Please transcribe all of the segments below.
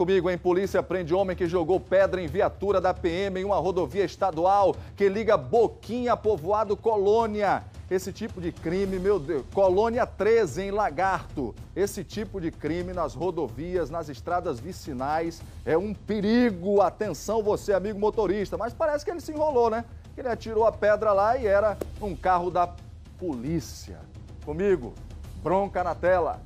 Comigo, em Polícia prende homem que jogou pedra em viatura da PM em uma rodovia estadual que liga Boquinha a povoado Colônia. Esse tipo de crime, meu Deus, Colônia 13 em Lagarto. Esse tipo de crime nas rodovias, nas estradas vicinais é um perigo. Atenção você, amigo motorista. Mas parece que ele se enrolou, né? Ele atirou a pedra lá e era um carro da polícia. Comigo, bronca na tela.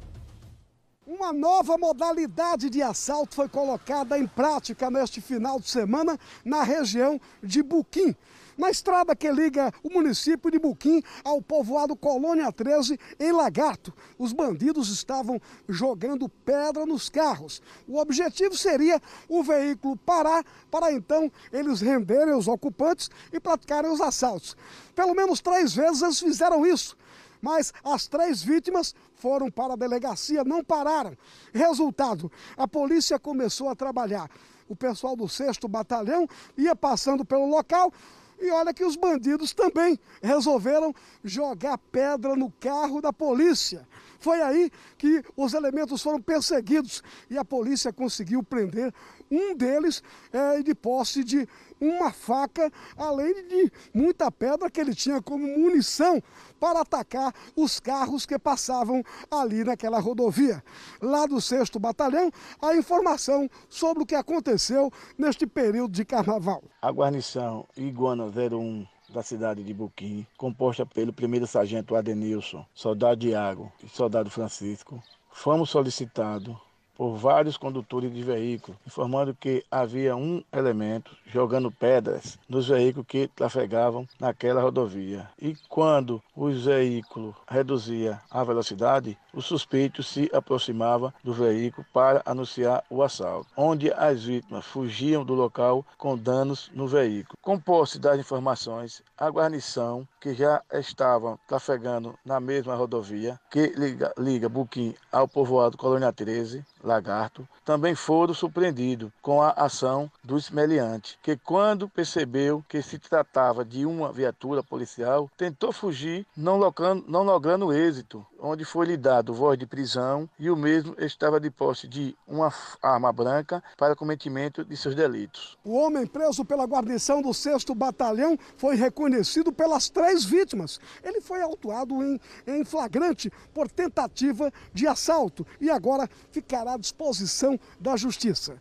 Uma nova modalidade de assalto foi colocada em prática neste final de semana na região de Buquim. Na estrada que liga o município de Buquim ao povoado Colônia 13, em Lagarto, os bandidos estavam jogando pedra nos carros. O objetivo seria o veículo parar para então eles renderem os ocupantes e praticarem os assaltos. Pelo menos três vezes eles fizeram isso mas as três vítimas foram para a delegacia, não pararam. Resultado, a polícia começou a trabalhar. O pessoal do 6 Batalhão ia passando pelo local, e olha que os bandidos também resolveram jogar pedra no carro da polícia. Foi aí que os elementos foram perseguidos e a polícia conseguiu prender um deles é, de posse de uma faca, além de muita pedra que ele tinha como munição para atacar os carros que passavam ali naquela rodovia. Lá do 6 Batalhão, a informação sobre o que aconteceu neste período de carnaval. A guarnição Iguana 01 da cidade de Buquim, composta pelo primeiro sargento Adenilson, soldado Diago e soldado Francisco, fomos solicitados por vários condutores de veículo, informando que havia um elemento jogando pedras nos veículos que trafegavam naquela rodovia. E quando o veículo reduzia a velocidade, o suspeito se aproximava do veículo para anunciar o assalto, onde as vítimas fugiam do local com danos no veículo. Com posse das informações, a guarnição, que já estava trafegando na mesma rodovia que liga, liga Buquim ao povoado Colônia 13, Lagarto, também foram surpreendidos com a ação do esmeliante, que quando percebeu que se tratava de uma viatura policial, tentou fugir, não logrando, não logrando êxito, onde foi lhe dado voz de prisão e o mesmo estava de posse de uma arma branca para cometimento de seus delitos. O homem preso pela guarnição do 6 Batalhão foi reconhecido pelas três vítimas. Ele foi autuado em, em flagrante por tentativa de assalto e agora ficará à disposição da justiça.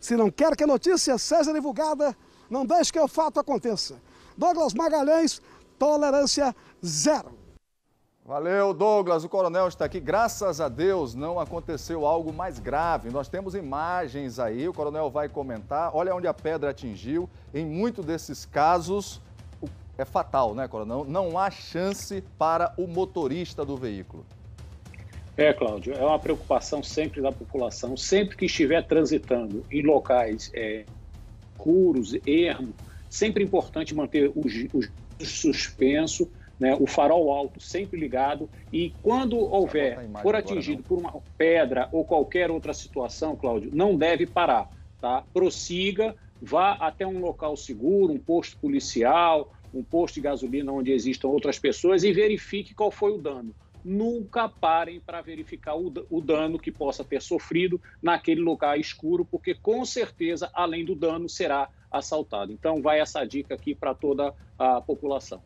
Se não quer que a notícia seja divulgada, não deixe que o fato aconteça. Douglas Magalhães, tolerância zero. Valeu, Douglas. O coronel está aqui. Graças a Deus não aconteceu algo mais grave. Nós temos imagens aí. O coronel vai comentar. Olha onde a pedra atingiu. Em muitos desses casos, é fatal, né, coronel? Não há chance para o motorista do veículo. É, Cláudio, é uma preocupação sempre da população, sempre que estiver transitando em locais é, curos, ermo, sempre importante manter os, os suspenso, né, o farol alto sempre ligado e quando houver for atingido por uma pedra ou qualquer outra situação, Cláudio, não deve parar, tá? Prossiga, vá até um local seguro, um posto policial, um posto de gasolina onde existam outras pessoas e verifique qual foi o dano nunca parem para verificar o, o dano que possa ter sofrido naquele lugar escuro, porque com certeza, além do dano, será assaltado. Então, vai essa dica aqui para toda a população.